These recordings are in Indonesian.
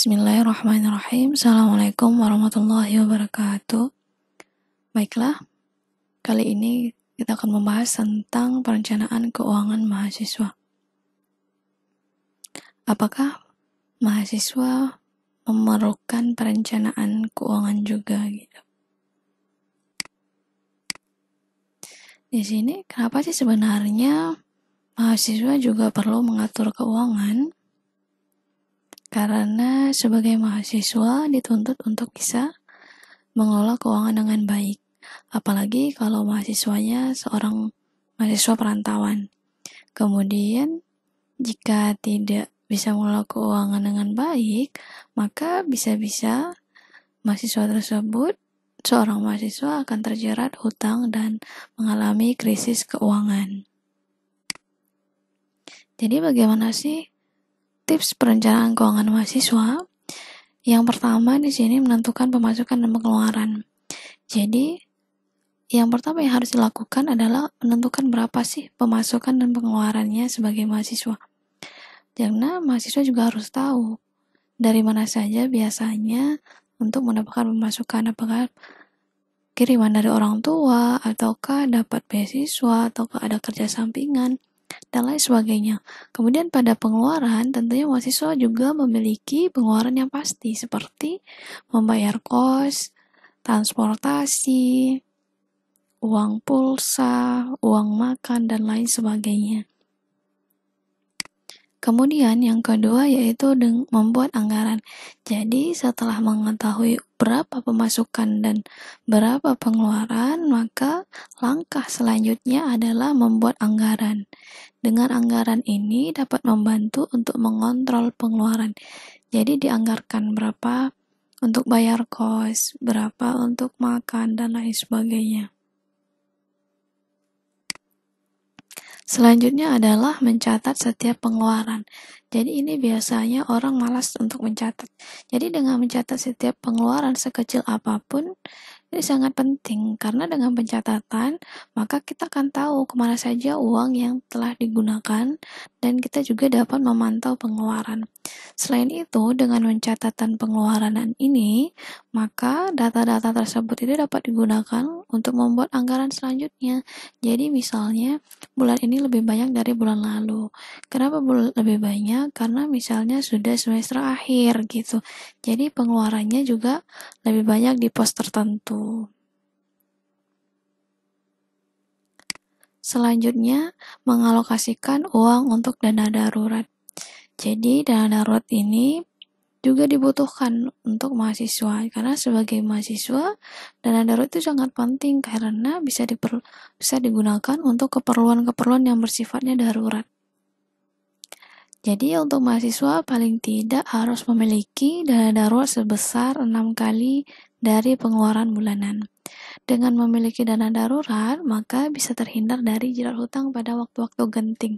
Bismillahirrahmanirrahim. Assalamualaikum warahmatullahi wabarakatuh. Baiklah, kali ini kita akan membahas tentang perencanaan keuangan mahasiswa. Apakah mahasiswa memerlukan perencanaan keuangan juga gitu? Di sini, kenapa sih sebenarnya mahasiswa juga perlu mengatur keuangan? Karena sebagai mahasiswa dituntut untuk bisa mengelola keuangan dengan baik. Apalagi kalau mahasiswanya seorang mahasiswa perantauan. Kemudian, jika tidak bisa mengelola keuangan dengan baik, maka bisa-bisa mahasiswa tersebut, seorang mahasiswa akan terjerat hutang dan mengalami krisis keuangan. Jadi bagaimana sih tips perencanaan keuangan mahasiswa. Yang pertama di sini menentukan pemasukan dan pengeluaran. Jadi, yang pertama yang harus dilakukan adalah menentukan berapa sih pemasukan dan pengeluarannya sebagai mahasiswa. Karena mahasiswa juga harus tahu dari mana saja biasanya untuk mendapatkan pemasukan apakah kiriman dari orang tua ataukah dapat beasiswa ataukah ada kerja sampingan dan lain sebagainya. Kemudian pada pengeluaran, tentunya mahasiswa juga memiliki pengeluaran yang pasti seperti membayar kos, transportasi, uang pulsa, uang makan dan lain sebagainya. Kemudian yang kedua yaitu membuat anggaran. Jadi setelah mengetahui berapa pemasukan dan berapa pengeluaran, maka langkah selanjutnya adalah membuat anggaran. Dengan anggaran ini dapat membantu untuk mengontrol pengeluaran. Jadi dianggarkan berapa untuk bayar kos, berapa untuk makan dan lain sebagainya. Selanjutnya adalah mencatat setiap pengeluaran. Jadi ini biasanya orang malas untuk mencatat. Jadi dengan mencatat setiap pengeluaran sekecil apapun, ini sangat penting karena dengan pencatatan maka kita akan tahu kemana saja uang yang telah digunakan dan kita juga dapat memantau pengeluaran. Selain itu, dengan mencatatan pengeluaran ini, maka data-data tersebut itu dapat digunakan untuk membuat anggaran selanjutnya. Jadi misalnya bulan ini lebih banyak dari bulan lalu. Kenapa bulan lebih banyak? Karena misalnya sudah semester akhir gitu. Jadi pengeluarannya juga lebih banyak di pos tertentu. Selanjutnya, mengalokasikan uang untuk dana darurat. Jadi dana darurat ini juga dibutuhkan untuk mahasiswa karena sebagai mahasiswa dana darurat itu sangat penting karena bisa diper, bisa digunakan untuk keperluan-keperluan yang bersifatnya darurat. Jadi untuk mahasiswa paling tidak harus memiliki dana darurat sebesar 6 kali dari pengeluaran bulanan. Dengan memiliki dana darurat, maka bisa terhindar dari jerat hutang pada waktu-waktu genting.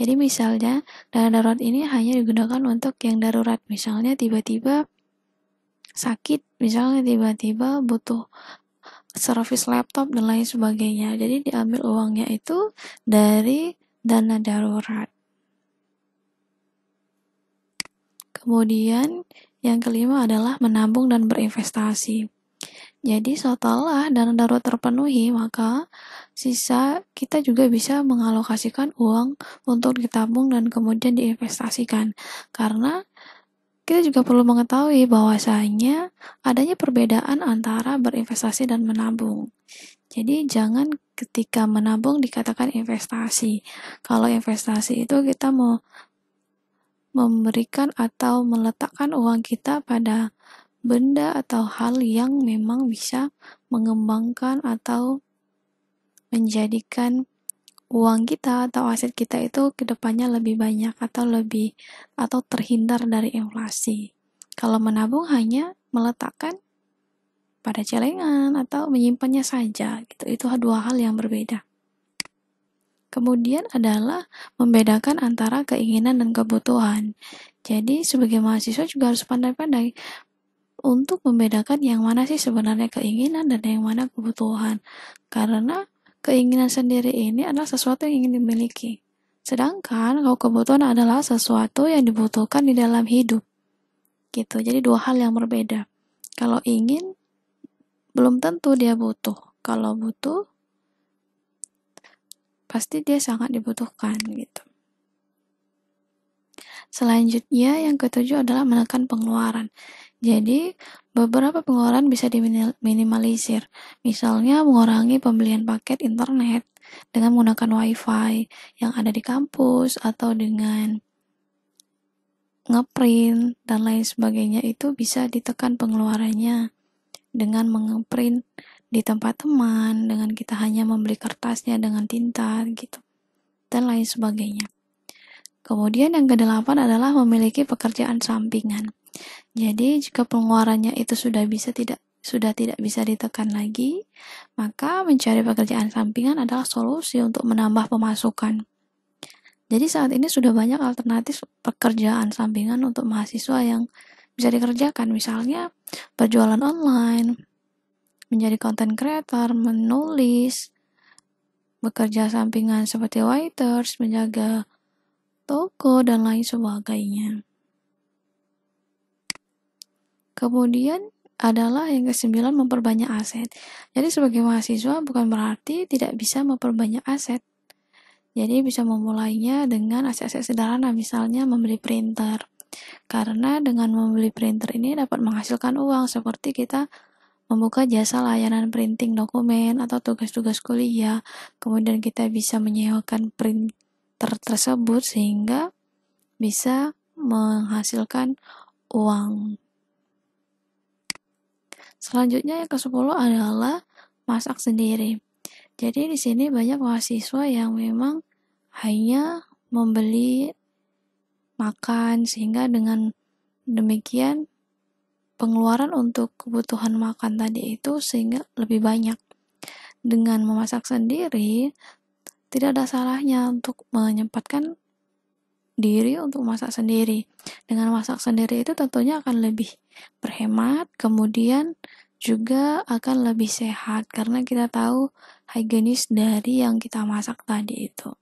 Jadi misalnya, dana darurat ini hanya digunakan untuk yang darurat. Misalnya tiba-tiba sakit, misalnya tiba-tiba butuh service laptop dan lain sebagainya. Jadi diambil uangnya itu dari dana darurat. Kemudian yang kelima adalah menabung dan berinvestasi. Jadi setelah dana darurat terpenuhi, maka sisa kita juga bisa mengalokasikan uang untuk ditabung dan kemudian diinvestasikan. Karena kita juga perlu mengetahui bahwasanya adanya perbedaan antara berinvestasi dan menabung. Jadi jangan ketika menabung dikatakan investasi. Kalau investasi itu kita mau memberikan atau meletakkan uang kita pada benda atau hal yang memang bisa mengembangkan atau menjadikan uang kita atau aset kita itu kedepannya lebih banyak atau lebih atau terhindar dari inflasi. Kalau menabung hanya meletakkan pada celengan atau menyimpannya saja gitu. Itu dua hal yang berbeda. Kemudian adalah membedakan antara keinginan dan kebutuhan. Jadi sebagai mahasiswa juga harus pandai-pandai untuk membedakan yang mana sih sebenarnya keinginan dan yang mana kebutuhan. Karena keinginan sendiri ini adalah sesuatu yang ingin dimiliki. Sedangkan kalau kebutuhan adalah sesuatu yang dibutuhkan di dalam hidup. Gitu. Jadi dua hal yang berbeda. Kalau ingin belum tentu dia butuh. Kalau butuh pasti dia sangat dibutuhkan gitu. Selanjutnya yang ketujuh adalah menekan pengeluaran. Jadi, beberapa pengeluaran bisa diminimalisir. Misalnya, mengurangi pembelian paket internet dengan menggunakan WiFi yang ada di kampus atau dengan ngeprint dan lain sebagainya itu bisa ditekan pengeluarannya dengan mengeprint di tempat teman, dengan kita hanya membeli kertasnya dengan tinta gitu dan lain sebagainya. Kemudian yang kedelapan adalah memiliki pekerjaan sampingan. Jadi jika pengeluarannya itu sudah bisa tidak sudah tidak bisa ditekan lagi, maka mencari pekerjaan sampingan adalah solusi untuk menambah pemasukan. Jadi saat ini sudah banyak alternatif pekerjaan sampingan untuk mahasiswa yang bisa dikerjakan, misalnya berjualan online, menjadi konten creator, menulis, bekerja sampingan seperti waiters, menjaga toko, dan lain sebagainya. Kemudian adalah yang kesembilan memperbanyak aset. Jadi sebagai mahasiswa bukan berarti tidak bisa memperbanyak aset. Jadi bisa memulainya dengan aset-aset sederhana misalnya membeli printer. Karena dengan membeli printer ini dapat menghasilkan uang seperti kita membuka jasa layanan printing dokumen atau tugas-tugas kuliah. Kemudian kita bisa menyewakan printer tersebut sehingga bisa menghasilkan uang. Selanjutnya yang ke-10 adalah masak sendiri. Jadi di sini banyak mahasiswa yang memang hanya membeli makan sehingga dengan demikian pengeluaran untuk kebutuhan makan tadi itu sehingga lebih banyak. Dengan memasak sendiri tidak ada salahnya untuk menyempatkan diri untuk masak sendiri. Dengan masak sendiri itu tentunya akan lebih berhemat, kemudian juga akan lebih sehat karena kita tahu higienis dari yang kita masak tadi itu.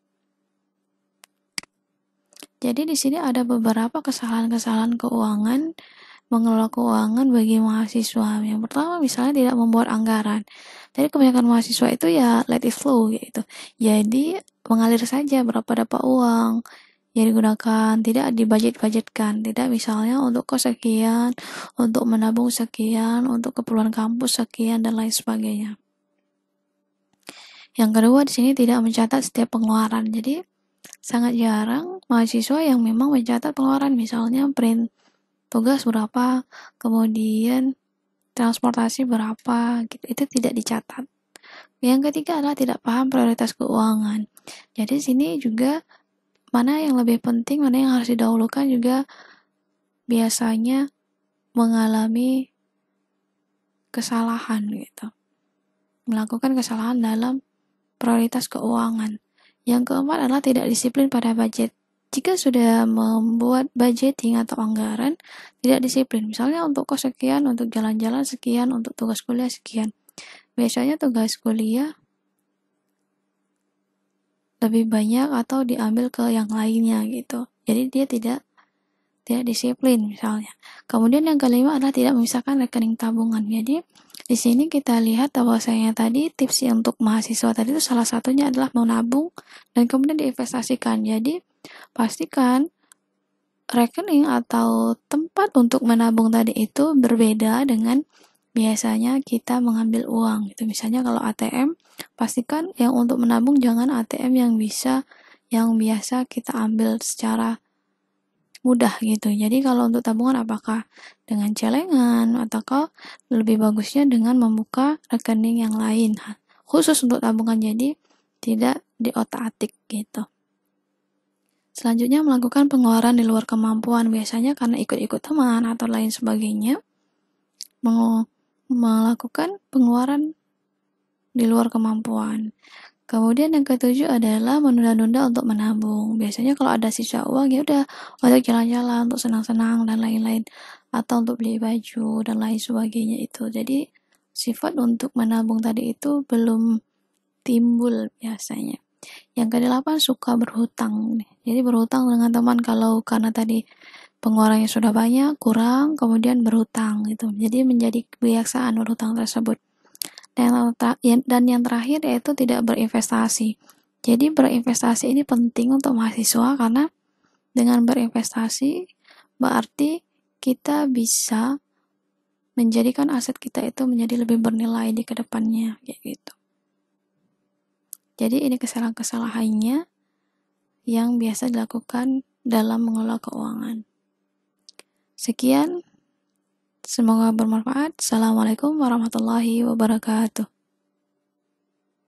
Jadi di sini ada beberapa kesalahan-kesalahan keuangan mengelola keuangan bagi mahasiswa. Yang pertama misalnya tidak membuat anggaran. Jadi kebanyakan mahasiswa itu ya let it flow gitu. Jadi mengalir saja berapa dapat uang, yang digunakan tidak dibajet-bajetkan tidak misalnya untuk kos sekian untuk menabung sekian untuk keperluan kampus sekian dan lain sebagainya yang kedua di sini tidak mencatat setiap pengeluaran jadi sangat jarang mahasiswa yang memang mencatat pengeluaran misalnya print tugas berapa kemudian transportasi berapa gitu itu tidak dicatat yang ketiga adalah tidak paham prioritas keuangan jadi sini juga mana yang lebih penting, mana yang harus didahulukan juga biasanya mengalami kesalahan gitu. Melakukan kesalahan dalam prioritas keuangan. Yang keempat adalah tidak disiplin pada budget. Jika sudah membuat budgeting atau anggaran, tidak disiplin. Misalnya untuk kos sekian, untuk jalan-jalan sekian, untuk tugas kuliah sekian. Biasanya tugas kuliah lebih banyak atau diambil ke yang lainnya gitu. Jadi dia tidak tidak disiplin misalnya. Kemudian yang kelima adalah tidak memisahkan rekening tabungan. Jadi di sini kita lihat bahwasanya tadi tips untuk mahasiswa tadi itu salah satunya adalah menabung dan kemudian diinvestasikan. Jadi pastikan rekening atau tempat untuk menabung tadi itu berbeda dengan biasanya kita mengambil uang gitu misalnya kalau ATM pastikan yang untuk menabung jangan ATM yang bisa yang biasa kita ambil secara mudah gitu jadi kalau untuk tabungan apakah dengan celengan kalau lebih bagusnya dengan membuka rekening yang lain khusus untuk tabungan jadi tidak di otak atik gitu selanjutnya melakukan pengeluaran di luar kemampuan biasanya karena ikut-ikut teman atau lain sebagainya Meng melakukan pengeluaran di luar kemampuan. Kemudian yang ketujuh adalah menunda-nunda untuk menabung. Biasanya kalau ada sisa uang ya udah untuk jalan-jalan, untuk senang-senang dan lain-lain atau untuk beli baju dan lain sebagainya itu. Jadi sifat untuk menabung tadi itu belum timbul biasanya. Yang kedelapan suka berhutang. Jadi berhutang dengan teman kalau karena tadi pengeluaran yang sudah banyak, kurang, kemudian berhutang gitu. Jadi menjadi kebiasaan berhutang tersebut. Dan, dan yang terakhir yaitu tidak berinvestasi. Jadi berinvestasi ini penting untuk mahasiswa karena dengan berinvestasi berarti kita bisa menjadikan aset kita itu menjadi lebih bernilai di kedepannya kayak gitu. Jadi ini kesalahan-kesalahannya yang biasa dilakukan dalam mengelola keuangan. Sekian, semoga bermanfaat. Assalamualaikum warahmatullahi wabarakatuh.